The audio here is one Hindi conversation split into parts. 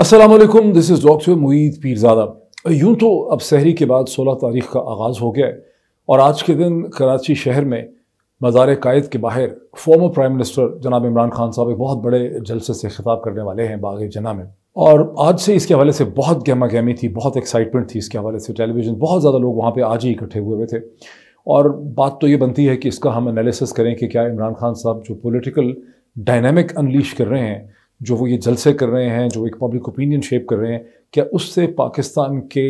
Aslam this is doctor Mueed Pirzada यूँ तो अब शहरी के बाद 16 तारीख का आगाज़ हो गया है और आज के दिन कराची शहर में मज़ार कायद के बाहर फॉर्मर प्राइम मिनिस्टर जनाब इमरान खान साहब एक बहुत बड़े जलसे से खिताब करने वाले हैं बाग जना में और आज से इसके हवाले से बहुत गहमा गहमी थी बहुत एक्साइटमेंट थी इसके हवाले से टेलीविज़न बहुत ज़्यादा लोग वहाँ पर आज ही इकट्ठे हुए हुए थे और बात तो ये बनती है कि इसका हम एनालिसिस करें कि क्या इमरान खान साहब जो पोलिटिकल डायनेमिक अनलीश कर रहे हैं जो वो ये जलसे कर रहे हैं जो एक पब्लिक ओपिनियन शेप कर रहे हैं क्या उससे पाकिस्तान के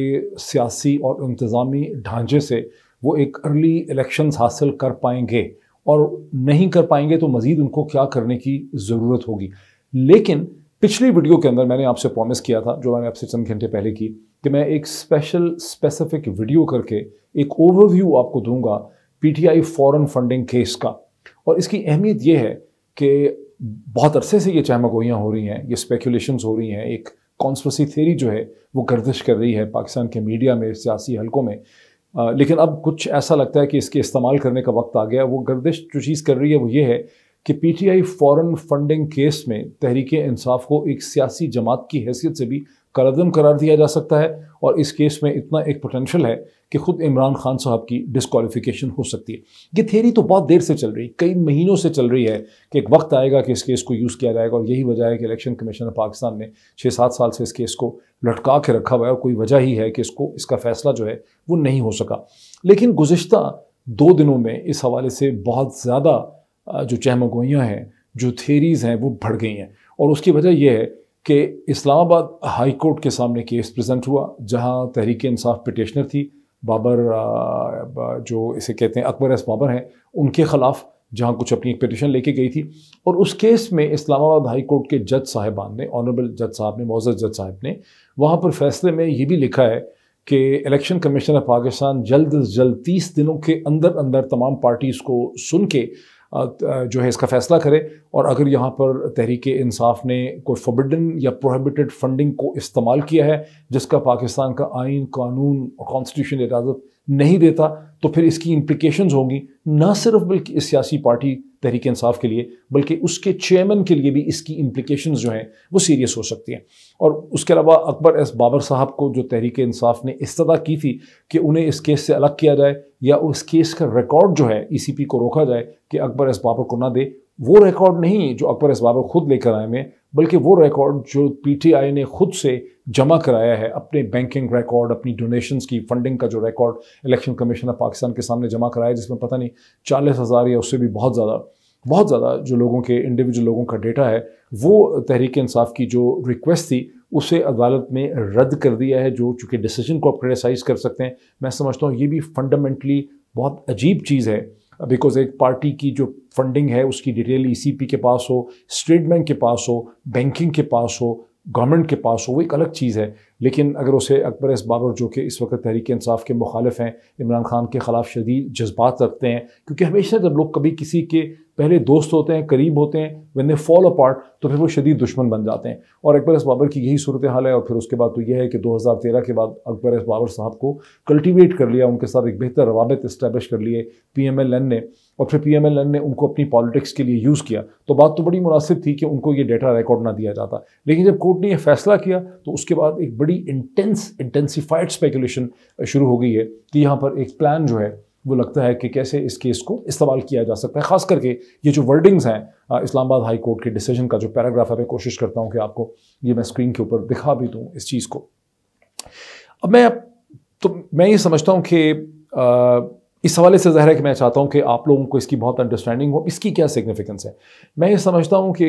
सियासी और इंतज़ामी ढांचे से वो एक अर्ली इलेक्शन हासिल कर पाएंगे और नहीं कर पाएंगे तो मज़ीद उनको क्या करने की ज़रूरत होगी लेकिन पिछली वीडियो के अंदर मैंने आपसे प्रॉमिस किया था जो मैंने आपसे चंद घंटे पहले की कि मैं एक स्पेशल स्पेसिफिक वीडियो करके एक ओवरव्यू आपको दूंगा पीटीआई फॉरेन फंडिंग केस का और इसकी अहमियत यह है कि बहुत अरसे से ये चैमागोइयाँ हो रही हैं ये स्पेकुलेशन हो रही हैं एक कॉन्स्पसी थेरी जो है वो गर्दिश कर रही है पाकिस्तान के मीडिया में सियासी हलकों में आ, लेकिन अब कुछ ऐसा लगता है कि इसके इस्तेमाल करने का वक्त आ गया वो गर्दिश जो चीज़ कर रही है वो ये है कि पीटीआई फॉरेन फंडिंग केस में तहरीक इंसाफ को एक सियासी जमात की हैसियत से भी कलदम करार दिया जा सकता है और इस केस में इतना एक पोटेंशियल है कि खुद इमरान खान साहब की डिसकॉलीफिकेशन हो सकती है ये थेरी तो बहुत देर से चल रही कई महीनों से चल रही है कि एक वक्त आएगा कि इस केस को यूज़ किया जाएगा और यही वजह है कि इलेक्शन कमीशन ऑफ पाकिस्तान ने छः सात साल से इस केस को लटका के रखा हुआ है और कोई वजह ही है कि इसको इसका फैसला जो है वो नहीं हो सका लेकिन गुज्त दो दिनों में इस हवाले से बहुत ज़्यादा जो चहमगोइयाँ हैं जो थेरीज़ हैं वो बढ़ गई हैं और उसकी वजह यह है कि इस्लामाबाद हाई कोर्ट के सामने केस प्रेजेंट हुआ जहां तहरीक इंसाफ पिटिशनर थी बाबर जो इसे कहते हैं अकबर एस बाबर हैं उनके ख़िलाफ़ जहां कुछ अपनी एक पिटिशन लेके गई थी और उस केस में इस्लामाबाद हाई कोर्ट के जज साहिबान ने ऑनरेबल जज साहब ने मोज़ जज साहब ने वहाँ पर फैसले में ये भी लिखा है कि इलेक्शन कमीशन ऑफ पाकिस्तान जल्द अज जल्द तीस दिनों के अंदर अंदर तमाम पार्टीज़ को सुन के जो है इसका फैसला करे और अगर यहाँ पर तहरीक इंसाफ ने कोई फोबिडन या प्रोहिबिटेड फंडिंग को इस्तेमाल किया है जिसका पाकिस्तान का आइन कानून और कॉन्स्टिट्यूशन इजाज़त नहीं देता तो फिर इसकी इम्प्लिकेशन होंगी ना सिर्फ बल्कि इस सियासी पार्टी तहरीक इंसाफ के लिए बल्कि उसके चेयरमैन के लिए भी इसकी इम्प्लिकेशन जो हैं वो सीरियस हो सकती हैं और उसके अलावा अकबर एस बाबर साहब को जो तहरीक इंसाफ ने इस्तः की थी कि उन्हें इस केस से अलग किया जाए या उस केस का रिकॉर्ड जो है ई सी पी को रोका जाए कि अकबर एस बाबर को ना दे वो रिकॉर्ड नहीं जो अकबर एस बाबर खुद लेकर आए हैं बल्कि वो रिकॉर्ड जो पीटीआई ने खुद से जमा कराया है अपने बैंकिंग रिकॉर्ड अपनी डोनेशंस की फंडिंग का जो record election commission of Pakistan के सामने जमा कराया जिसमें पता नहीं चालीस हज़ार या उससे भी बहुत ज़्यादा बहुत ज़्यादा जो लोगों के इंडिविजुअल लोगों का डेटा है वो तहरीक इंसाफ की जो रिक्वेस्ट थी उसे अदालत ने रद्द कर दिया है जो चूँकि डिसीजन को आप क्रिटिसाइज़ कर सकते हैं मैं समझता हूँ ये भी फंडामेंटली बहुत अजीब चीज़ है बिकॉज एक पार्टी की जो फंडिंग है उसकी डिटेल ईसीपी e के पास हो स्टेट बैंक के पास हो बैंकिंग के पास हो गवर्नमेंट के पास हो वो एक अलग चीज़ है लेकिन अगर उसे अकबर इस बाबर जो कि इस वक्त तहरीक इंसाफ के मुखालफ हैं इमरान खान के ख़िलाफ़ शदीद जज्बात रखते हैं क्योंकि हमेशा जब लोग कभी किसी के पहले दोस्त होते हैं करीब होते हैं वन ए फॉलो पार्ट तो फिर वो शदीद दुश्मन बन जाते हैं और अकबर इस बाबर की यही सूरत हाल है और फिर उसके बाद तो यह है कि 2013 के बाद अकबर इस बाबर साहब को कल्टिवेट कर लिया उनके साथ एक बेहतर रवाबित इस्टेब्लिश कर लिए पी एम एल एन ने और फिर पी ने उनको अपनी पॉलिटिक्स के लिए यूज़ किया तो बात तो बड़ी मुनासिब थी कि उनको ये डेटा रिकॉर्ड ना दिया जाता लेकिन जब कोर्ट ने यह फैसला किया तो उसके बाद एक बड़ी इंटेंस इंटेंसीफाइड स्पेकुलेशन शुरू हो गई है कि यहाँ पर एक प्लान जो है वो लगता है कि कैसे इस केस को इस्तेमाल किया जा सकता है खास करके ये जो वर्डिंग्स हैं इस्लामाबाद हाई कोर्ट के डिसीजन का जो पैराग्राफ है मैं कोशिश करता हूँ कि आपको ये मैं स्क्रीन के ऊपर दिखा भी दूँ इस चीज़ को अब मैं तो मैं ये समझता हूँ कि इस हवाले से ज़ाहिर है कि मैं चाहता हूँ कि आप लोगों को इसकी बहुत अंडरस्टैंडिंग हो इसकी क्या सिग्निफिकेंस है मैं ये समझता हूँ कि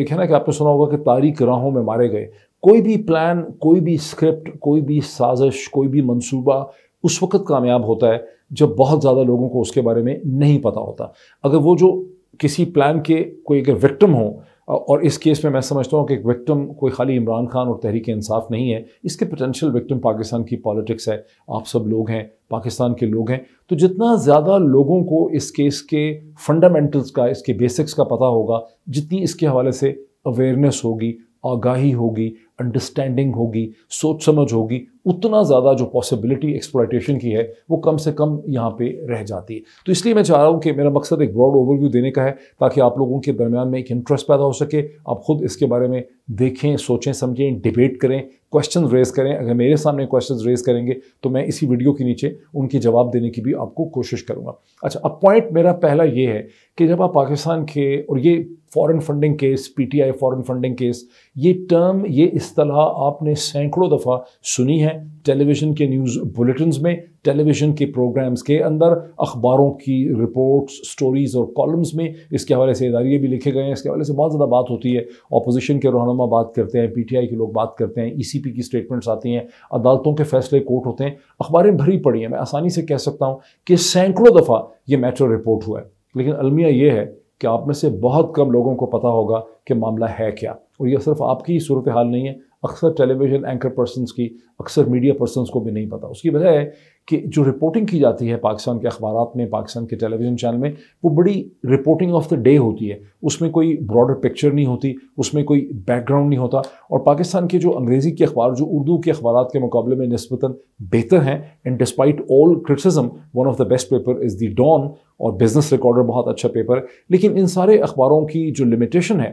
एक है ना कि आपने सुना होगा कि तारीख राहों में मारे गए कोई भी प्लान कोई भी स्क्रिप्ट कोई भी साजिश कोई भी मंसूबा उस वक्त कामयाब होता है जब बहुत ज़्यादा लोगों को उसके बारे में नहीं पता होता अगर वो जो किसी प्लान के कोई अगर विक्टम हो और इस केस में मैं समझता हूँ कि एक विक्टम कोई खाली इमरान खान और तहरीक इंसाफ नहीं है इसके पोटेंशियल विक्टम पाकिस्तान की पॉलिटिक्स है आप सब लोग हैं पाकिस्तान के लोग हैं तो जितना ज़्यादा लोगों को इस केस के फंडामेंटल्स का इसके बेसिक्स का पता होगा जितनी इसके हवाले से अवेयरनेस होगी आगाही होगी अंडरस्टैंडिंग होगी सोच समझ होगी उतना ज़्यादा जो पॉसिबिलिटी एक्सप्लाइटेशन की है वो कम से कम यहाँ पे रह जाती है तो इसलिए मैं चाह रहा हूँ कि मेरा मकसद एक ब्रॉड ओवरव्यू देने का है ताकि आप लोगों के दरमियान में एक इंटरेस्ट पैदा हो सके आप खुद इसके बारे में देखें सोचें समझें डिबेट करें क्वेश्चन रेज करें अगर मेरे सामने क्वेश्चन रेज करेंगे तो मैं इसी वीडियो के नीचे उनके जवाब देने की भी आपको कोशिश करूँगा अच्छा अब पॉइंट मेरा पहला ये है कि जब आप पाकिस्तान के और ये foreign funding case PTI foreign funding case ये टर्म ये इस्तलाह आपने सैकड़ों दफ़ा सुनी है टेलीविज़न के न्यूज़ बुलेटिन में टेलीविज़न के प्रोग्राम्स के अंदर अखबारों की रिपोर्ट्स स्टोरीज़ और कॉलम्स में इसके हवाले से इदारे भी लिखे गए हैं इसके हवाले से बहुत ज़्यादा बात होती है अपोजिशन के रहनमा बात करते हैं पी टी आई के लोग बात करते हैं ई सी पी की स्टेटमेंट्स आती हैं अदालतों के फैसले कोर्ट होते हैं अखबारें भरी पड़ी हैं मैं आसानी से कह सकता हूँ कि सैकड़ों दफ़ा ये मैटर रिपोर्ट हुआ है लेकिन अलमिया ये है कि आप में से बहुत कम लोगों को पता होगा कि मामला है क्या और यह सिर्फ आपकी सूरत हाल नहीं है अक्सर टेलीविज़न एंकर पर्सनस की अक्सर मीडिया पर्सनस को भी नहीं पता उसकी वजह है कि जो रिपोर्टिंग की जाती है पाकिस्तान के अखबार में पाकिस्तान के टेलीविज़न चैनल में वो बड़ी रिपोर्टिंग ऑफ द डे होती है उसमें कोई ब्रॉडर पिक्चर नहीं होती उसमें कोई बैकग्राउंड नहीं होता और पाकिस्तान के जो अंग्रेज़ी के अखबार जो उर्दू के अखबार के मुकाबले में नस्बता बेहतर हैं and despite all criticism one of the best paper is the Dawn और बिज़नेस रिकॉर्डर बहुत अच्छा पेपर है लेकिन इन सारे अखबारों की जो लिमिटेशन है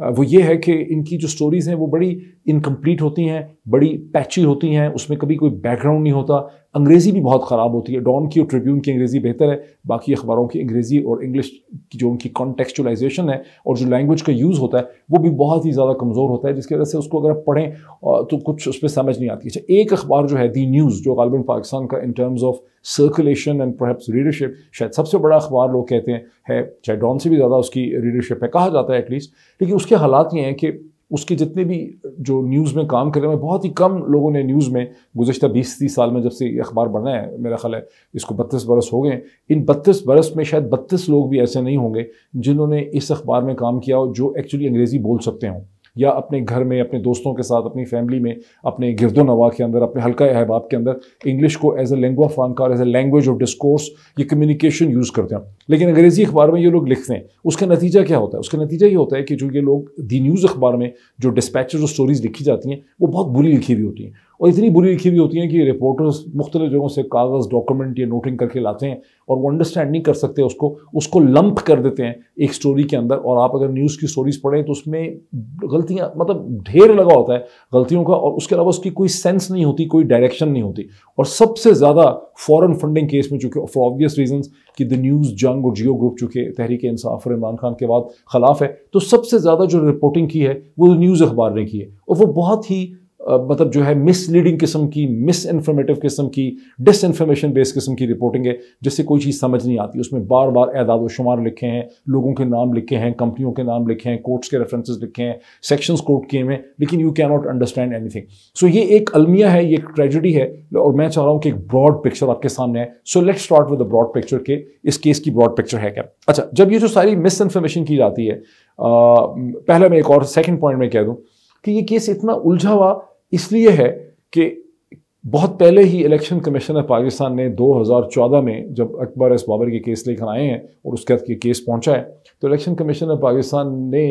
वो ये है कि इनकी जो स्टोरीज़ हैं वो बड़ी इनकम्प्लीट होती हैं बड़ी पैची होती हैं उसमें कभी कोई बैकग्राउंड नहीं होता अंग्रेज़ी भी बहुत ख़राब होती है डॉन की और ट्रिब्यून की अंग्रेज़ी बेहतर है बाकी अखबारों की अंग्रेज़ी और इंग्लिश की जो उनकी कॉन्टेक्चुलाइजेशन है और जो लैंग्वेज का यूज़ होता है वो भी बहुत ही ज़्यादा कमज़ोर होता है जिसकी वजह से उसको अगर आप पढ़ें तो कुछ उस पर समझ नहीं आती अच्छा एक अखबार जो है दी न्यूज़ जो गालबन पाकिस्तान का in terms of circulation and perhaps readership शायद सबसे बड़ा अखबार लोग कहते हैं है चाहे डॉन से भी ज़्यादा उसकी रीडरशिप है कहा जाता है एटलीस्ट लेकिन उसके हालात ये हैं कि उसके जितने भी जो न्यूज़ में काम कर रहे हैं बहुत ही कम लोगों ने न्यूज़ में गुजशत बीस तीस साल में जब से ये अखबार बना है मेरा ख्याल है इसको बत्तीस बरस हो गए इन बत्तीस बरस में शायद बत्तीस लोग भी ऐसे नहीं होंगे जिन्होंने इस अखबार में काम किया हो जो एक्चुअली अंग्रेज़ी बोल सकते हों या अपने घर में अपने दोस्तों के साथ अपनी फैमिली में अपने गिरदो नवा के अंदर अपने हल्का अहबाब के अंदर इंग्लिश को as a lingua franca as a language of discourse ये कम्युनिकेशन यूज़ करते हैं लेकिन अंग्रेज़ी अखबार में ये लोग लिखते हैं उसका नतीजा क्या होता है उसका नतीजा ये होता है कि जो ये लोग दी न्यूज़ अखबार में जो डिस्पैचर और स्टोरीज़ लिखी जाती हैं वो बहुत बुरी लिखी हुई होती हैं और इतनी बुरी लिखी हुई होती हैं कि रिपोर्टर्स मुख्तलिफ जगहों से कागज़ डॉक्यूमेंट या नोटिंग करके लाते हैं और वो अंडरस्टैंड नहीं कर सकते उसको उसको लंप कर देते हैं एक स्टोरी के अंदर और आप अगर न्यूज़ की स्टोरीज़ पढ़ें तो उसमें गलतियाँ मतलब ढेर लगा होता है गलतियों का और उसके अलावा उसकी कोई सेंस नहीं होती कोई डायरेक्शन नहीं होती और सबसे ज़्यादा फॉरन फंडिंग केस में चूँकि फॉर ऑब्वियस रीजंस कि द न्यूज़ जंग और जियो ग्रुप चूँकि तहरीक इंसाफ और इमरान खान के बाद खिलाफ है तो सबसे ज़्यादा जो रिपोर्टिंग की है वो न्यूज़ अखबार ने की है और वो बहुत ही मतलब जो है मिसलीडिंग किस्म की मिस इन्फॉर्मेटिव किस्म की डिस इन्फॉर्मेशन बेस्ड किस्म की रिपोर्टिंग है जिससे कोई चीज़ समझ नहीं आती उसमें बार बार एदाद शुमार लिखे हैं लोगों के नाम लिखे हैं कंपनियों के नाम लिखे हैं कोर्ट्स के रेफरेंसेज लिखे हैं सेक्शंस कोर्ट किए हैं लेकिन you can not understand thing so ये एक अलमिया है ये एक ट्रेजिडी है और मैं चाह रहा हूँ कि एक ब्रॉड पिक्चर आपके सामने है so let start with the broad picture के इस केस की ब्रॉड पिक्चर है क्या अच्छा जब ये जो सारी मिस इन्फॉर्मेशन की जाती है पहला मैं एक और सेकेंड पॉइंट में कह दूँ कि ये केस इतना उलझा हुआ इसलिए है कि बहुत पहले ही इलेक्शन कमीशन ऑफ पाकिस्तान ने 2014 में जब अकबर एस बाबर के केस लेकर आए हैं और उसके बाद ये केस पहुंचा है तो इलेक्शन कमीशन ऑफ पाकिस्तान ने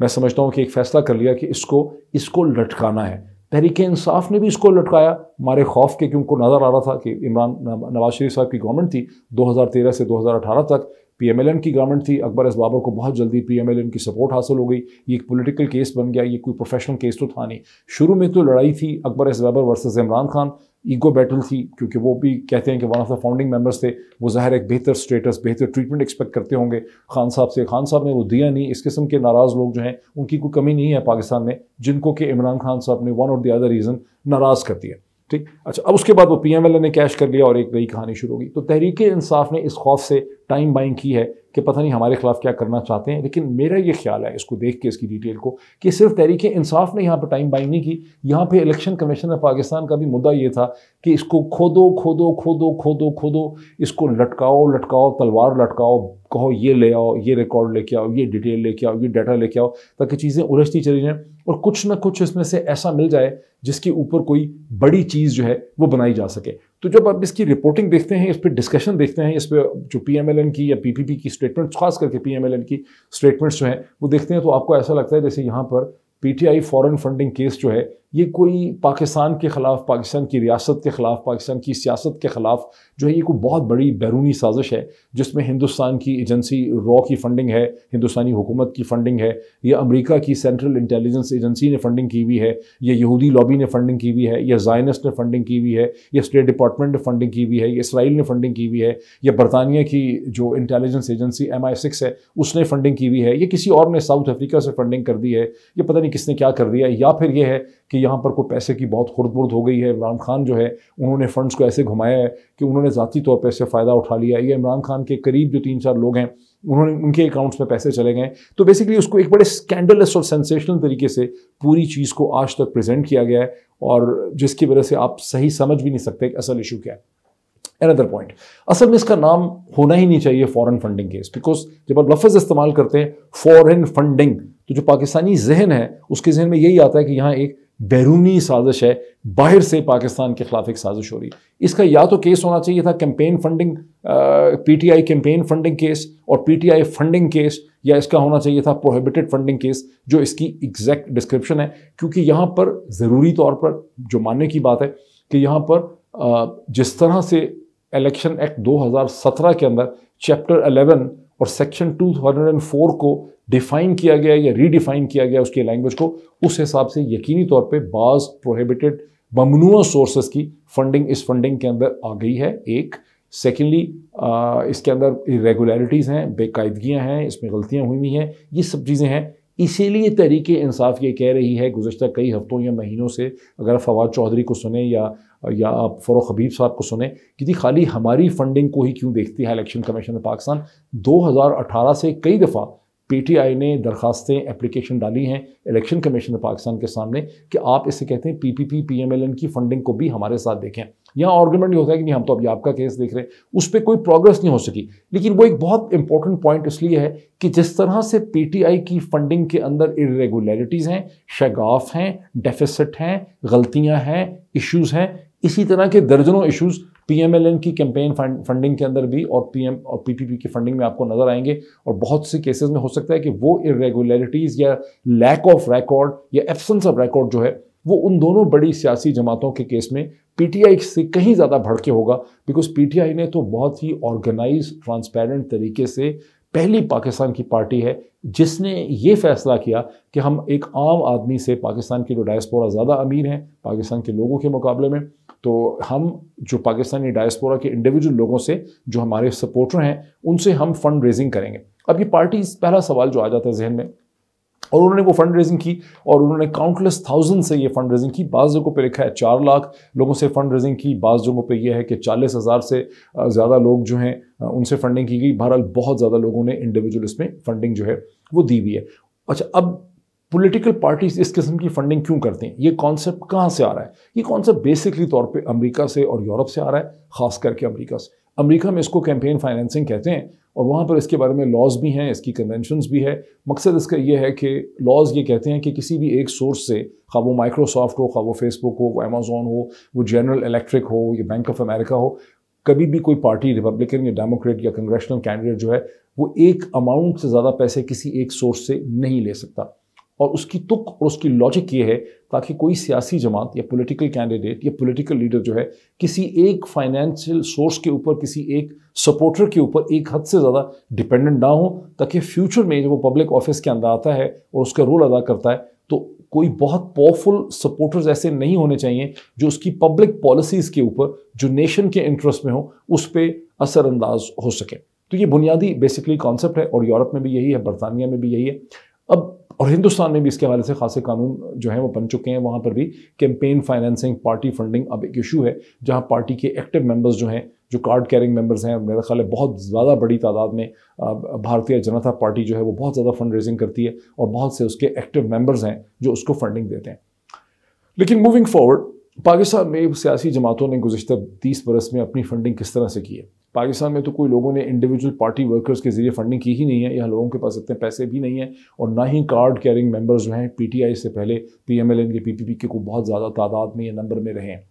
मैं समझता हूँ कि एक फैसला कर लिया कि इसको इसको लटकाना है तहरीक इंसाफ ने भी इसको लटकाया मारे खौफ के क्योंकि नज़र आ रहा था कि इमरान नवाज शरीफ साहब की गवर्नमेंट थी 2013 से 2018 तक पीएमएलएन की गवर्नमेंट थी अकबर इस बाबर को बहुत जल्दी पीएमएलएन की सपोर्ट हासिल हो गई ये एक पॉलिटिकल केस बन गया ये कोई प्रोफेशनल केस तो था नहीं शुरू में तो लड़ाई थी Akbar S Babar versus Imran Khan ego battle थी क्योंकि वो भी कहते हैं कि one of the founding members थे वो ज़ाहिर एक बेहतर स्टेटस बेहतर ट्रीटमेंट एक्सपेक्ट करते होंगे खान साहब से खान साहब ने वो दिया नहीं इस किस्म के नाराज़ लोग जो हैं उनकी कोई कमी नहीं है पाकिस्तान में जिनको कि इमरान खान साहब ने वन और द अदर रीज़न नाराज़ कर दिया ठीक अच्छा अब उसके बाद वो पी एम एल ने कैश कर लिया और एक नई कहानी शुरू होगी तो तहरीक इंसाफ ने इस खौफ से टाइम बाइंग की है कि पता नहीं हमारे खिलाफ क्या करना चाहते हैं लेकिन मेरा ये ख्याल है इसको देख के इसकी डिटेल को कि सिर्फ तहरीक इंसाफ ने यहाँ पर टाइम बाइंग नहीं की यहाँ पे इलेक्शन कमीशन ऑफ पाकिस्तान का भी मुद्दा ये था कि इसको खोदो खोदो खोदो खोदो खोदो इसको लटकाओ लटकाओ तलवार लटकाओ कहो ये ले आओ ये रिकॉर्ड लेके आओ ये डिटेल लेके आओ ये डाटा लेके आओ ताकि चीज़ें उलझती चली जाएँ और कुछ ना कुछ इसमें से ऐसा मिल जाए जिसके ऊपर कोई बड़ी चीज़ जो है वो बनाई जा सके तो जब आप इसकी रिपोर्टिंग देखते हैं इस पर डिस्कशन देखते हैं इस पर जो पी की या पी की स्टेटमेंट्स खास करके पी की स्टेटमेंट्स जो हैं वो देखते हैं तो आपको ऐसा लगता है जैसे यहाँ पर पीटीआई फॉरेन फंडिंग केस जो है ये कोई पाकिस्तान के ख़िलाफ़ पाकिस्तान की रियासत के ख़िलाफ़ पाकिस्तान की सियासत के ख़िलाफ़ जो है ये कोई बहुत बड़ी बैरूनी साजिश है जिसमें हिंदुस्तान की एजेंसी रॉ की फ़ंडिंग है हिंदुस्तानी हुकूमत की फ़ंडिंग है या अमेरिका की सेंट्रल इंटेलिजेंस एजेंसी ने फ़ंडिंग की हुई है या यहूदी लॉबी ने फ़ंडिंग की हुई है या जायनस ने फ़ंडिंग की हुई है या स्टेट डिपार्टमेंट ने फ़ंडिंग की हुई है या इसराइल ने फ़ंडिंग की हुई है या बरतानिया की जो intelligence agency M I six है उसने फ़ंडिंग की हुई है या किसी और ने साउथ अफ्रीका से फ़ंडिंग कर दी है या पता नहीं किसने क्या कर दिया या फिर यह है कि यहाँ पर कोई पैसे की बहुत खुर्द हो गई है इमरान खान जो है उन्होंने फंड्स को ऐसे घुमाया है कि उन्होंने ज़ाती तौर पर इससे फ़ायदा उठा लिया या इमरान खान के करीब जो तीन चार लोग हैं उन्होंने उनके अकाउंट्स में पैसे चले गए तो बेसिकली उसको एक बड़े स्कैंडलस और सेंसेशनल तरीके से पूरी चीज़ को आज तक प्रेजेंट किया गया है और जिसकी वजह से आप सही समझ भी नहीं सकते असल इशू क्या है अनदर पॉइंट असल में इसका नाम होना ही नहीं चाहिए फॉरेन फंडिंग केस बिकॉज जब आप लफज इस्तेमाल करते हैं फॉरेन फंडिंग तो जो पाकिस्तानी जहन है उसके जहन में यही आता है कि यहाँ एक बैरूनी साजिश है बाहर से पाकिस्तान के खिलाफ एक साजिश हो रही है इसका या तो केस होना चाहिए था campaign funding PTI campaign funding case और पीटीआई फंडिंग केस या इसका होना चाहिए था प्रोहिबिटेड फंडिंग केस जो इसकी एग्जैक्ट डिस्क्रिप्शन है क्योंकि यहाँ पर ज़रूरी तौर पर जो मानने की बात है कि यहाँ पर जिस तरह से इलेक्शन एक्ट सत्रह के अंदर चैप्टर अलेवन और सेक्शन फोर को डिफाइन किया गया या रीडिफाइन किया गया उसकी लैंग्वेज को उस हिसाब से यकीनी तौर पे बाज़ प्रोहिबिटेड ममनू सोर्सेज की फंडिंग इस फंडिंग के अंदर आ गई है एक सेकेंडली इसके अंदर इरेगुलरिटीज़ हैं बेकायदगियाँ हैं इसमें गलतियाँ हुई हुई हैं ये सब चीज़ें हैं इसीलिए तहरीक इंसाफ ये कह रही है गुजशत कई हफ़्तों या महीनों से अगर फवाद चौधरी को सुने या या आप फरोख हबीब साहब को सुने कि जी खाली हमारी फंडिंग को ही क्यों देखती है इलेक्शन कमीशन ऑफ पाकिस्तान 2018 से कई दफ़ा पीटीआई ने दरखास्तें एप्लीकेशन डाली हैं इलेक्शन कमीशन ऑफ पाकिस्तान के सामने कि आप इसे कहते हैं पीपीपी पीएमएलएन की फंडिंग को भी हमारे साथ देखें यहाँ आर्गूमेंट होता है कि नहीं हम तो अभी आपका केस देख रहे हैं उस पर कोई प्रोग्रेस नहीं हो सकी लेकिन वो एक बहुत इंपॉर्टेंट पॉइंट इसलिए है कि जिस तरह से पीटीआई की फंडिंग के अंदर इरेगुलरिटीज़ हैं शगाफ हैं डेफिसिट हैं गलतियाँ हैं इश्यूज़ हैं इसी तरह के दर्जनों इशूज़ पीएमएलएन की कैंपेन फंडिंग के अंदर भी और पीएम और पीपीपी की फंडिंग में आपको नजर आएंगे और बहुत से केसेस में हो सकता है कि वो इरेगुलरिटीज़ या लैक ऑफ रिकॉर्ड या एब्सेंस ऑफ रिकॉर्ड जो है वो उन दोनों बड़ी सियासी जमातों के केस में पीटीआई से कहीं ज़्यादा भड़के होगा बिकॉज पीटीआई ने तो बहुत ही ऑर्गेनाइज ट्रांसपेरेंट तरीके से पहली पाकिस्तान की पार्टी है जिसने ये फैसला किया कि हम एक आम आदमी से पाकिस्तान की जो डायस्पोरा ज़्यादा अमीर हैं पाकिस्तान के लोगों के मुकाबले में तो हम जो पाकिस्तानी डायस्पोरा के इंडिविजुअल लोगों से जो हमारे सपोर्टर हैं उनसे हम फंड रेजिंग करेंगे अब ये पार्टी पहला सवाल जो आ जाता है जहन में और उन्होंने वो फंड रेजिंग की और उन्होंने काउंटलेस थाउजेंड से ये फंड रेजिंग की बाज़ जगहों पे लिखा है चार लाख लोगों से फंड रेजिंग की बाज़ जगहों पे ये है कि चालीस हज़ार से ज़्यादा लोग जो हैं उनसे फंडिंग की गई बहरहाल बहुत ज़्यादा लोगों ने इंडिविजुअल इसमें फंडिंग जो है वो दी हुई है अच्छा अब पोलिटिकल पार्टीज इस किस्म की फंडिंग क्यों करते हैं ये कॉन्सेप्ट कहाँ से आ रहा है ये कॉन्सेप्ट बेसिकली तौर पर अमरीका से और यूरोप से आ रहा है खास करके अमरीका से अमरीका में इसको कैंपेन फाइनेंसिंग कहते हैं और वहाँ पर इसके बारे में लॉज भी हैं इसकी कन्वेंशनस भी है मकसद इसका यह है कि लॉज ये कहते हैं कि किसी भी एक सोर्स से खा वो माइक्रोसॉफ्ट हो खा वो फेसबुक हो वो अमेज़ोन हो वो जनरल इलेक्ट्रिक हो या बैंक ऑफ अमेरिका हो कभी भी कोई पार्टी रिपब्लिकन या डेमोक्रेट या कंग्रेशनल कैंडिडेट जो है वो एक अमाउंट से ज़्यादा पैसे किसी एक सोर्स से नहीं ले सकता और उसकी तुक और उसकी लॉजिक ये है ताकि कोई सियासी जमात या पॉलिटिकल कैंडिडेट या पॉलिटिकल लीडर जो है किसी एक फाइनेंशियल सोर्स के ऊपर किसी एक सपोर्टर के ऊपर एक हद से ज़्यादा डिपेंडेंट ना हो ताकि फ्यूचर में जब वो पब्लिक ऑफिस के अंदर आता है और उसका रोल अदा करता है तो कोई बहुत पावरफुल सपोर्टर्स ऐसे नहीं होने चाहिए जो उसकी पब्लिक पॉलिसीज़ के ऊपर जो नेशन के इंटरेस्ट में हो उस पर असरअंदाज हो सके तो ये बुनियादी बेसिकली कॉन्सेप्ट है और यूरोप में भी यही है बरतानिया में भी यही है अब और हिंदुस्तान में भी इसके हवाले से खासे कानून जो हैं वो बन चुके हैं वहाँ पर भी कैंपेन फाइनेंसिंग पार्टी फंडिंग अब एक इशू है जहाँ पार्टी के एक्टिव मेंबर्स जो हैं जो कार्ड कैरिंग मेंबर्स हैं मेरा ख्याल है बहुत ज़्यादा बड़ी तादाद में भारतीय जनता पार्टी जो है वो बहुत ज़्यादा फंड रेजिंग करती है और बहुत से उसके एक्टिव मेंबर्स हैं जो उसको फंडिंग देते हैं लेकिन मूविंग फॉरवर्ड पाकिस्तान में सियासी जमातों ने गुजशत तीस बरस में अपनी फंडिंग किस तरह से की है पाकिस्तान में तो कोई लोगों ने इंडिविजुअल पार्टी वर्कर्स के ज़रिए फंडिंग की ही नहीं है यहाँ लोगों के पास इतने पैसे भी नहीं है और ना ही कार्ड कैरिंग मेंबर्स जो हैं पीटीआई से पहले पीएमएलएन के पीपीपी के को बहुत ज़्यादा तादाद में या नंबर में रहे हैं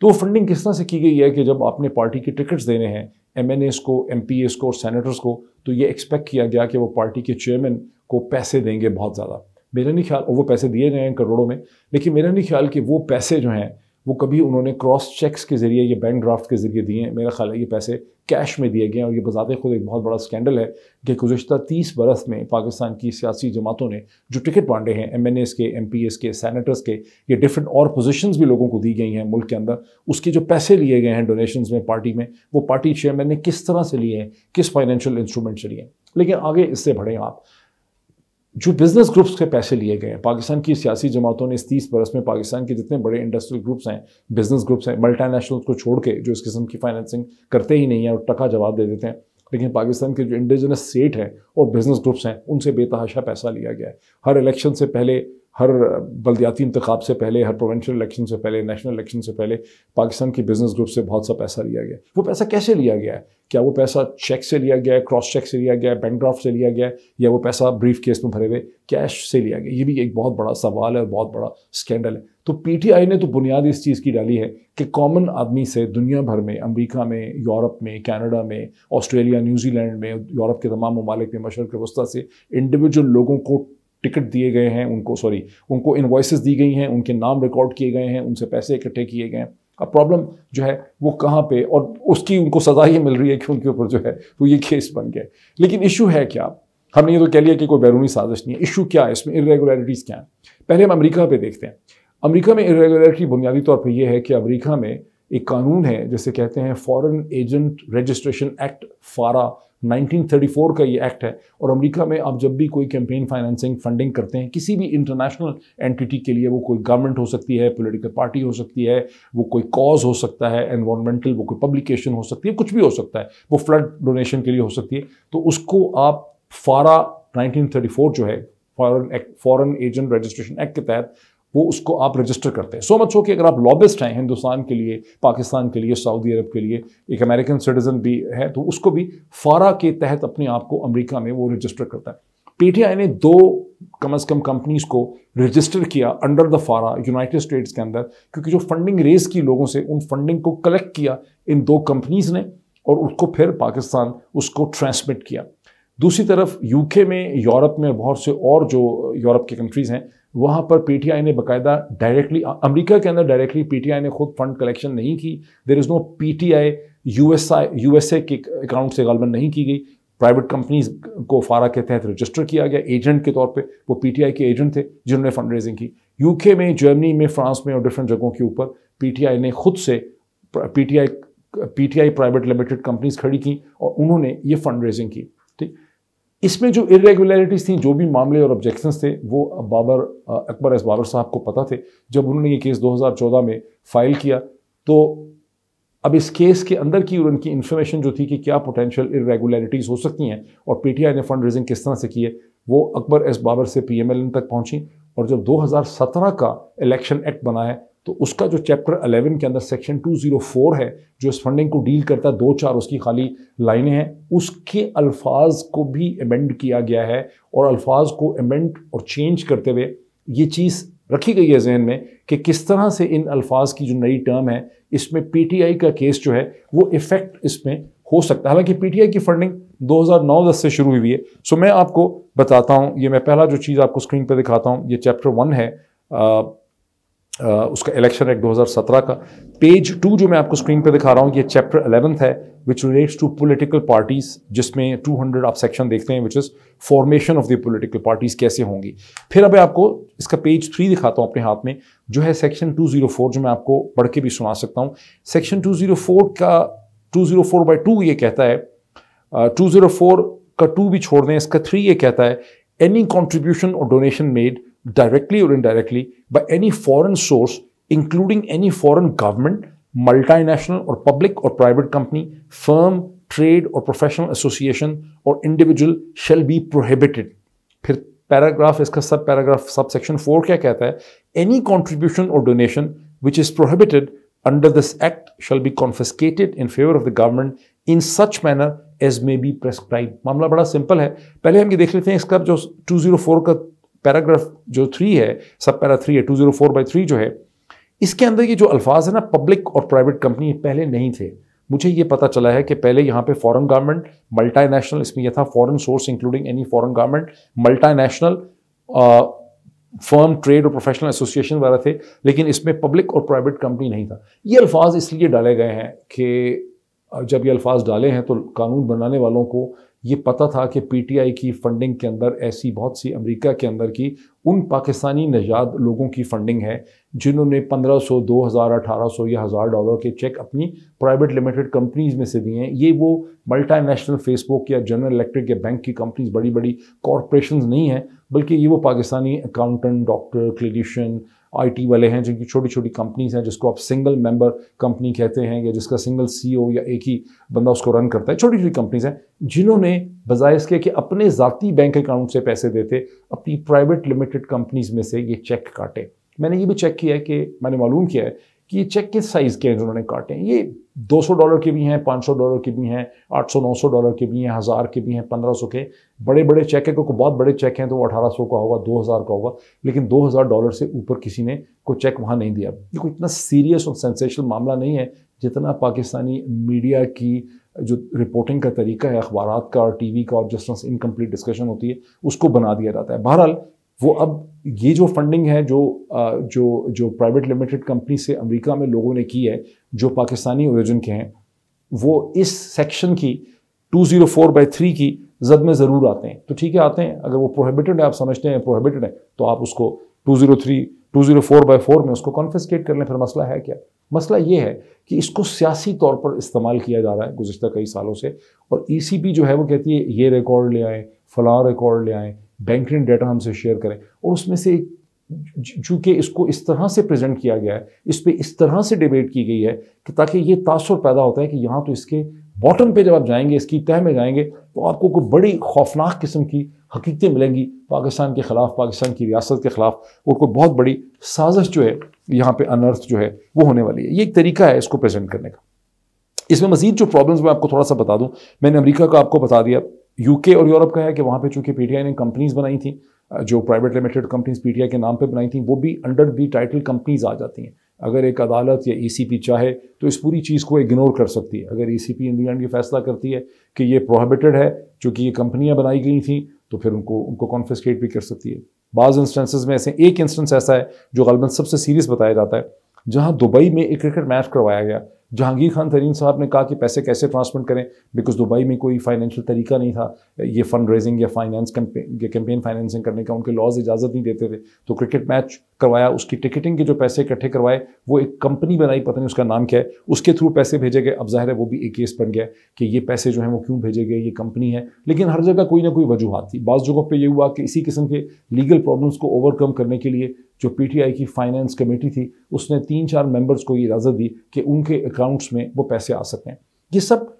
तो वो फंडिंग किस तरह से की गई है कि जब आपने पार्टी के टिकट्स देने हैं एम एन एस को एम पी एस को और सैनिटर्स को तो ये एक्सपेक्ट किया गया कि वो पार्टी के चेयरमैन को पैसे देंगे बहुत ज़्यादा मेरा नहीं ख्याल वो पैसे दिए गए हैं करोड़ों में लेकिन मेरा नहीं ख्याल कि वो पैसे जो हैं वो कभी उन्होंने क्रॉस चेक्स के ज़रिए या बैंक ड्राफ्ट के ज़रिए दिए हैं मेरा ख्याल है ये पैसे कैश में दिए गए हैं और ये बजाते खुद एक बहुत बड़ा स्कैंडल है कि गुजशत तीस बरस में पाकिस्तान की सियासी जमातों ने जो टिकट बांटे हैं एम एन एस के एम पी एस के सैनिटर्स के ये डिफरेंट और पोजिशन भी लोगों को दी गई हैं मुल्क के अंदर उसके जो पैसे लिए गए हैं डोनेशन में पार्टी में वो पार्टी चेयरमैन ने किस तरह से लिए हैं किस फाइनेंशियल इंस्ट्रूमेंट से लिए हैं लेकिन आगे इससे बढ़ें आप जो बिजनेस ग्रुप्स के पैसे लिए गए हैं पाकिस्तान की सियासी जमातों ने इस तीस बरस में पाकिस्तान के जितने बड़े इंडस्ट्रियल ग्रुप्स हैं बिजनेस ग्रुप्स हैं मल्टीनेशनल्स को छोड़ के जो इस किस्म की फाइनेंसिंग करते ही नहीं है और टका जवाब दे देते हैं लेकिन पाकिस्तान के जो इंडिजिनस स्टेट हैं और बिजनेस ग्रुप्स हैं उनसे बेतहाशा पैसा लिया गया है हर इलेक्शन से पहले हर बलदियाती इंतखब से पहले हर प्रोवेंशल इलेक्शन से पहले नेशनल इलेक्शन से पहले पाकिस्तान की बिजनेस ग्रुप से बहुत सा पैसा लिया गया वो पैसा कैसे लिया गया है क्या वो पैसा चेक से लिया गया है क्रॉस चेक से लिया गया है बैंक ड्राफ्ट से लिया गया है या वो पैसा ब्रीफ केस में भरे हुए कैश से लिया गया ये भी एक बहुत बड़ा सवाल है और बहुत बड़ा स्कैंडल है तो पीटीआई ने तो बुनियाद इस चीज़ की डाली है कि कॉमन आदमी से दुनिया भर में अमेरिका में यूरोप में कनाडा में ऑस्ट्रेलिया न्यूजीलैंड में यूरोप के तमाम ममालिक में मशरक वस्ता से इंडिविजुअल लोगों को टिकट दिए गए हैं उनको सॉरी उनको इन्वाइसेस दी गई हैं उनके नाम रिकॉर्ड किए गए हैं उनसे पैसे इकट्ठे किए गए हैं अब प्रॉब्लम जो है वो कहाँ पे और उसकी उनको सज़ा ही मिल रही है कि उनके ऊपर जो है वो ये केस बन गया लेकिन इशू है क्या हमने ये तो कह लिया कि कोई बैरूनी साजिश नहीं है इशू क्या है इसमें इरेगुलरिटीज़ क्या हैं पहले हम अमरीका पर देखते हैं अमरीका में इरेगुलरिटी बुनियादी तौर पर यह है कि अमरीका में एक कानून है जिसे कहते हैं फॉरन एजेंट रजिस्ट्रेशन एक्ट फारा 1934 का ये एक्ट है और अमेरिका में आप जब भी कोई कैंपेन फाइनेंसिंग फंडिंग करते हैं किसी भी इंटरनेशनल एंटिटी के लिए वो कोई गवर्नमेंट हो सकती है पॉलिटिकल पार्टी हो सकती है वो कोई कॉज हो सकता है एनवायरमेंटल वो कोई पब्लिकेशन हो सकती है कुछ भी हो सकता है वो फ्लड डोनेशन के लिए हो सकती है तो उसको आप फारा नाइनटीन जो है foreign act foreign agent registration act के तहत वो उसको आप रजिस्टर करते हैं सो मच हो कि अगर आप लॉबिस्ट हैं हिंदुस्तान के लिए पाकिस्तान के लिए सऊदी अरब के लिए एक अमेरिकन सिटीजन भी है तो उसको भी फारा के तहत अपने आप को अमेरिका में वो रजिस्टर करता है पीटीआई ने दो कम अज़ कम कंपनीज को रजिस्टर किया under the FARA United States के अंदर क्योंकि जो फंडिंग रेज की लोगों से उन फंडिंग को कलेक्ट किया इन दो कंपनीज ने और उसको फिर पाकिस्तान उसको ट्रांसमिट किया दूसरी तरफ यूके में यूरोप में बहुत से और जो यूरोप के कंट्रीज़ हैं वहाँ पर पी टी आई ने बाकायदा डायरेक्टली अमरीका के अंदर डायरेक्टली पी टी आई ने खुद फंड कलेक्शन नहीं की there is no P T I I U S U S A के अकाउंट से गलबन नहीं की गई प्राइवेट कंपनीज को फारा के तहत रजिस्टर किया गया एजेंट के तौर पर वो पी टी आई के एजेंट थे जिन्होंने फंड रेजिंग की यू के में जर्मनी में फ्रांस में और डिफरेंट जगहों के ऊपर पी टी आई ने खुद से P P T I T I private limited companies खड़ी की और उन्होंने ये फंड रेजिंग की इसमें जो इरेगुलरिटीज़ थी जो भी मामले और ऑब्जेक्शंस थे वो बाबर अकबर एस बाबर साहब को पता थे जब उन्होंने ये केस 2014 में फाइल किया तो अब इस केस के अंदर की और उनकी इन्फॉर्मेशन जो थी कि क्या पोटेंशियल इरेगुलरिटीज़ हो सकती हैं और पीटीआई ने फंड रेजिंग किस तरह से की है वो अकबर एस बाबर से पी तक पहुंची और जब दो का इलेक्शन एक्ट बनाया तो उसका जो चैप्टर 11 के अंदर सेक्शन 204 है जो इस फंडिंग को डील करता है दो चार उसकी खाली लाइनें हैं उसके अल्फाज को भी अमेंड किया गया है और अल्फाज को अमेंड और चेंज करते हुए ये चीज़ रखी गई है जहन में कि किस तरह से इन अल्फाज की जो नई टर्म है इसमें पीटीआई का केस जो है वो इफ़ेक्ट इसमें हो सकता है हालांकि पीटीआई की फंडिंग 2009-10 से शुरू हुई है सो मैं आपको बताता हूँ ये मैं पहला जो चीज़ आपको स्क्रीन पर दिखाता हूँ ये चैप्टर वन है आ, उसका इलेक्शन एक्ट 2017 का पेज टू जो मैं आपको स्क्रीन पे दिखा रहा हूँ ये चैप्टर अलेवंथ है which relates to political parties जिसमें 200 आप सेक्शन देखते हैं which is formation of the political parties कैसे होंगी फिर अब आपको इसका पेज थ्री दिखाता हूँ अपने हाथ में जो है सेक्शन 204 जो मैं आपको पढ़ के भी सुना सकता हूँ सेक्शन 204 का 204 जीरो फोर बाई टू ये कहता है टू जीरो फोर का टू भी छोड़ दें इसका थ्री ये कहता है एनी कॉन्ट्रीब्यूशन और donation made directly or indirectly by any foreign source, including any foreign government, multinational or public or private company, firm, trade or professional association or individual shall be prohibited. फिर paragraph इसका सब paragraph subsection four फोर क्या कहता है एनी कॉन्ट्रीब्यूशन और donation which is under this act shall be confiscated in favor of the government in such manner as may be prescribed मामला बड़ा simple है पहले हम ये देख लेते हैं इसका जो 204 का पैराग्राफ जो थ्री है सब पैरा थ्री है two zero four by three जो है इसके अंदर ये जो अल्फाज है ना पब्लिक और प्राइवेट कंपनी पहले नहीं थे मुझे ये पता चला है कि पहले यहाँ पे फॉरेन गवर्नमेंट मल्टीनेशनल इसमें यह था foreign source including any foreign government multinational firm trade और प्रोफेशनल एसोसिएशन वगैरह थे लेकिन इसमें पब्लिक और प्राइवेट कंपनी नहीं था ये अल्फाज इसलिए डाले गए हैं कि जब ये अल्फाज डाले हैं तो कानून बनाने वालों को ये पता था कि पीटीआई की फ़ंडिंग के अंदर ऐसी बहुत सी अमेरिका के अंदर की उन पाकिस्तानी नजाद लोगों की फ़ंडिंग है जिन्होंने 1500, 2000, 1800 या हज़ार डॉलर के चेक अपनी प्राइवेट लिमिटेड कंपनीज में से दिए हैं ये वो मल्टीनेशनल फेसबुक या जनरल इलेक्ट्रिक या बैंक की कंपनीज बड़ी बड़ी कॉरपोरेशन नहीं हैं बल्कि ये वो Pakistani accountant doctor clinician IT वाले हैं जिनकी छोटी छोटी कंपनीज हैं जिसको आप सिंगल मेंबर कंपनी कहते हैं या जिसका सिंगल सीईओ e या एक ही बंदा उसको रन करता है छोटी छोटी कंपनीज हैं जिन्होंने बजाय इसके कि अपने ज़ाती बैंक अकाउंट से पैसे देते अपनी प्राइवेट लिमिटेड कंपनीज में से ये चेक काटे मैंने ये भी चेक किया है कि मैंने मालूम किया है कि ये चेक किस साइज़ के उन्होंने काटे हैं ये 200 डॉलर के भी हैं 500 डॉलर के भी हैं 800 900 डॉलर के भी हैं हज़ार के भी हैं 1500 के बड़े बड़े चेक हैं क्योंकि बहुत बड़े चेक हैं तो वो 1800 का होगा 2000 का होगा लेकिन 2000 डॉलर से ऊपर किसी ने कोई चेक वहाँ नहीं दिया ये कोई इतना सीरियस और सेंसेशनल मामला नहीं है जितना पाकिस्तानी मीडिया की जो रिपोर्टिंग का तरीका है अखबार का और टी का और जिस तरह से इनकम्प्लीट डिस्कशन होती है उसको बना दिया जाता है बहरहाल वो अब ये जो फंडिंग है जो जो जो प्राइवेट लिमिटेड कंपनी से अमेरिका में लोगों ने की है जो पाकिस्तानी ओरिजिन के हैं वो इस सेक्शन की 204 बाय थ्री की जद में ज़रूर आते हैं तो ठीक है आते हैं अगर वो प्रोहिबिटेड है आप समझते हैं प्रोहिबिटेड है तो आप उसको 203 two zero four by four में उसको कॉन्फिस्केट कर लें फिर मसला है क्या मसला ये है कि इसको सियासी तौर पर इस्तेमाल किया जा रहा है गुजशत कई सालों से और ई e जो है वो कहती है ये रिकॉर्ड ले आएँ फ़लाँ रिकॉर्ड ले आएँ बैंकिंग डाटा हमसे शेयर करें और उसमें से चूँकि इसको इस तरह से प्रेजेंट किया गया है इस पर इस तरह से डिबेट की गई है कि ताकि ये तासर पैदा होता है कि यहाँ तो इसके बॉटम पे जब आप जाएंगे इसकी तह में जाएंगे तो आपको कोई बड़ी खौफनाक किस्म की हकीकतें मिलेंगी पाकिस्तान के ख़िलाफ़ पाकिस्तान की रियासत के ख़िलाफ़ और कोई बहुत बड़ी साजिश जो है यहाँ पर अनर्थ जो है वो होने वाली है ये एक तरीका है इसको प्रजेंट करने का इसमें मजीद जो प्रॉब्लम्स मैं आपको थोड़ा सा बता दूँ मैंने अमरीका का आपको बता दिया यूके और यूरोप का है कि वहाँ पे चूंकि पीटीआई ने कंपनीज बनाई थी जो प्राइवेट लिमिटेड कंपनीज पीटीआई के नाम पे बनाई थी वो भी अंडर दी टाइटल कंपनीज आ जाती हैं अगर एक अदालत या ई e चाहे तो इस पूरी चीज़ को इग्नोर कर सकती है अगर ई सी पी ये फैसला करती है कि ये प्रोहबिटेड है चूँकि ये कंपनियाँ बनाई गई थी तो फिर उनको उनको कॉन्फिस्केट भी कर सकती है बाज़ इंस्टेंसेज में ऐसे एक इंस्टेंस ऐसा है जो गलबन सबसे सीरियस बताया जाता है जहाँ दुबई में एक क्रिकेट मैच करवाया गया जहांगीर खान तरीन साहब ने कहा कि पैसे कैसे ट्रांसफर करें बिकॉज दुबई में कोई फाइनेंशियल तरीका नहीं था ये फंड रेजिंग या फाइनेंस या कैंपेन फाइनेंसिंग करने का उनके लॉज इजाज़त नहीं देते थे तो क्रिकेट मैच करवाया उसकी टिकटिंग के जो पैसे इकट्ठे करवाए वो एक कंपनी बनाई पता नहीं उसका नाम क्या है उसके थ्रू पैसे भेजे गए अब जाहिर है वो भी एक केस बन गया कि ये पैसे जो हैं वो क्यों भेजे गए ये कंपनी है लेकिन हर जगह कोई ना कोई वजूहत थी बाज़ जगहों पर यह हुआ कि इसी किस्म के लीगल प्रॉब्लम्स को ओवरकम करने के लिए जो पीटीआई की फाइनेंस कमेटी थी उसने तीन चार मेंबर्स को ये इजाज़त दी कि उनके अकाउंट्स में वो पैसे आ सकें ये सब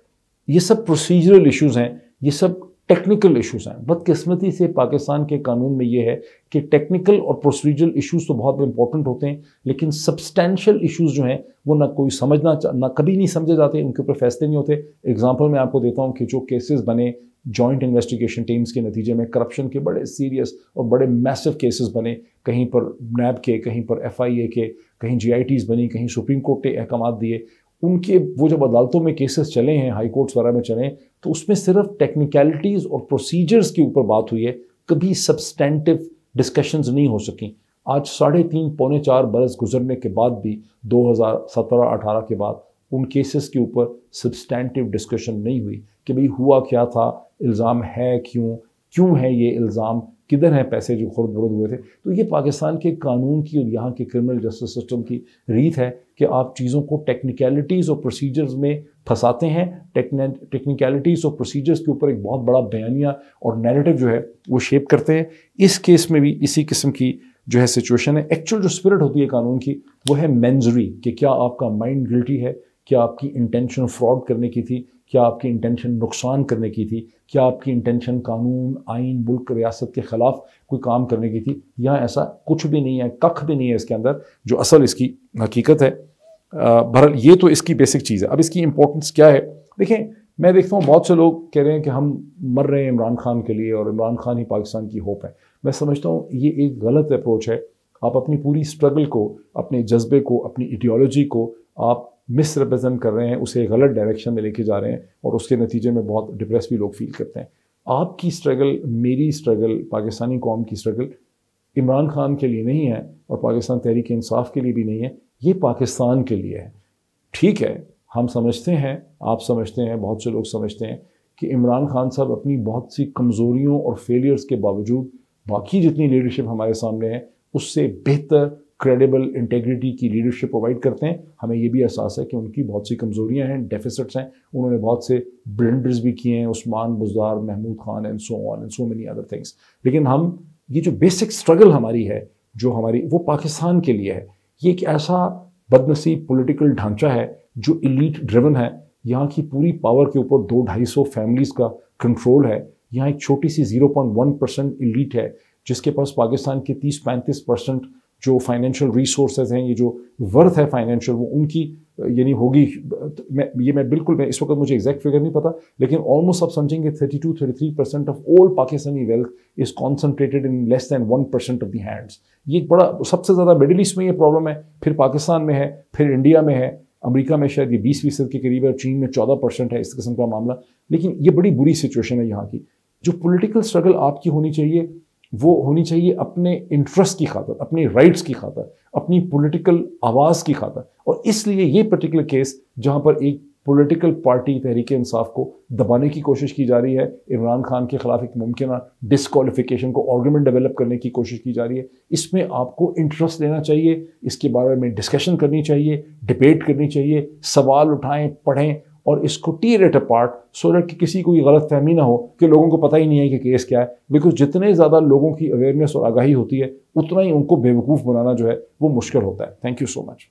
ये सब प्रोसीजरल इश्यूज हैं ये सब टेक्निकल इश्यूज हैं बदकिस्मती से पाकिस्तान के कानून में ये है कि टेक्निकल और प्रोसीजरल इश्यूज तो बहुत इंपॉर्टेंट होते हैं लेकिन सब्सटैंशल इश्यूज जो हैं वो ना कोई समझना ना कभी नहीं समझे जाते उनके ऊपर फैसले नहीं होते एग्जांपल मैं आपको देता हूँ कि जो केसेस बने जॉइंट इन्वेस्टिगेशन टीम्स के नतीजे में करप्शन के बड़े सीरियस और बड़े मैसिव केसेस बने कहीं पर नैब के कहीं पर एफ के कहीं जी बनी कहीं सुप्रीम कोर्ट के अहकाम दिए उनके वो जब अदालतों में केसेस चले हैं हाई कोर्ट्स वगैरह में चले तो उसमें सिर्फ टेक्निकलिटीज़ और प्रोसीजर्स के ऊपर बात हुई है कभी सब्सटेंटिव डिस्कशंस नहीं हो सकें आज साढ़े तीन पौने चार बरस गुजरने के बाद भी 2017-18 के बाद उन केसेस के ऊपर सब्सटैंटिव डिस्कशन नहीं हुई कि भाई हुआ क्या था इल्ज़ाम है क्यों क्यों है ये इल्ज़ाम किधर हैं पैसे जो खुर्द बुरद हुए थे तो ये पाकिस्तान के कानून की और यहाँ के क्रिमिनल जस्टिस सिस्टम की रीत है कि आप चीज़ों को टेक्निकलिटीज़ और प्रोसीजर्स में फंसाते हैं टेक्निकलिटीज़ और प्रोसीजर्स के ऊपर एक बहुत बड़ा बयानिया और नैरेटिव जो है वो शेप करते हैं इस केस में भी इसी किस्म की जो है सिचुएशन है एक्चुअल जो स्पिरिट होती है कानून की वो है मैंजरी कि क्या आपका माइंड गिल्टी है क्या आपकी इंटेंशन फ्रॉड करने की थी क्या आपकी इंटेंशन नुकसान करने की थी क्या आपकी इंटेंशन कानून आइन मुल्क रियासत के ख़िलाफ़ कोई काम करने की थी यहाँ ऐसा कुछ भी नहीं है कख भी नहीं है इसके अंदर जो असल इसकी हकीकत है बहर ये तो इसकी बेसिक चीज़ है अब इसकी इंपॉर्टेंस क्या है देखें मैं देखता हूँ बहुत से लोग कह रहे हैं कि हम मर रहे हैं इमरान खान के लिए और इमरान खान ही पाकिस्तान की होप है मैं समझता हूँ ये एक गलत अप्रोच है आप अपनी पूरी स्ट्रगल को अपने जज्बे को अपनी आइडियोलॉजी को आप मिसरिप्रजेंट कर रहे हैं उसे गलत डायरेक्शन में लेके जा रहे हैं और उसके नतीजे में बहुत डिप्रेस भी लोग फील करते हैं आपकी स्ट्रगल मेरी स्ट्रगल पाकिस्तानी कौम की स्ट्रगल इमरान खान के लिए नहीं है और पाकिस्तान तहरीक इंसाफ के लिए भी नहीं है ये पाकिस्तान के लिए है ठीक है हम समझते हैं आप समझते हैं बहुत से लोग समझते हैं कि इमरान खान साहब अपनी बहुत सी कमज़ोरियों और फेलियर्स के बावजूद बाकी जितनी लीडरशिप हमारे सामने है उससे बेहतर क्रेडिबल इंटेग्रिटी की लीडरशिप प्रोवाइड करते हैं हमें ये भी एहसास है कि उनकी बहुत सी कमज़ोरियाँ हैं डेफिसिट्स हैं उन्होंने बहुत से ब्लेंडर्स भी किए हैं Usman Buzdar Mahmood Khan and so on and so many other things लेकिन हम ये जो बेसिक स्ट्रगल हमारी है जो हमारी वो पाकिस्तान के लिए है ये एक ऐसा बदनसीब पोलिटिकल ढांचा है जो इलीट ड्रिवन है यहाँ की पूरी पावर के ऊपर दो ढाई सौ फैमिलीज़ का कंट्रोल है यहाँ एक छोटी सी zero point one percent elite है जिसके पास पाकिस्तान के तीस पैंतीस परसेंट जो फाइनेंशियल रिसोर्सेज हैं ये जो वर्थ है फाइनेंशियल वो उनकी यानी होगी मैं ये मैं बिल्कुल मैं इस वक्त मुझे एग्जैक्ट फिगर नहीं पता लेकिन ऑलमोस्ट आप समझेंगे thirty three percent of all Pakistani wealth is concentrated in less than one percent of the hands ये बड़ा सबसे ज़्यादा मिडिल ईस्ट में ये प्रॉब्लम है फिर पाकिस्तान में है फिर इंडिया में है अमरीका में शायद ये बीस फीसद के करीब है चीन में चौदह परसेंट है इस किस्म का मामला लेकिन ये बड़ी बुरी सिचुएशन है यहाँ की जो पोलिटिकल स्ट्रगल आपकी होनी चाहिए वो होनी चाहिए अपने इंटरेस्ट की खातर अपने राइट्स की खातर अपनी पॉलिटिकल आवाज़ की खातर और इसलिए ये पर्टिकुलर केस जहाँ पर एक पॉलिटिकल पार्टी तहरीक इंसाफ को दबाने की कोशिश की जा रही है इमरान खान के खिलाफ एक मुमकिन डिसकॉलीफिकेशन को आर्गूमेंट डेवलप करने की कोशिश की जा रही है इसमें आपको इंटरेस्ट लेना चाहिए इसके बारे में डिस्कशन करनी चाहिए डिबेट करनी चाहिए सवाल उठाएं पढ़ें और इसको tear it part so that कि किसी को ये गलत फहमी ना हो कि लोगों को पता ही नहीं है कि केस क्या है बिकॉज जितने ज़्यादा लोगों की अवेयरनेस और आगाही होती है उतना ही उनको बेवकूफ़ बनाना जो है वो मुश्किल होता है थैंक यू सो मच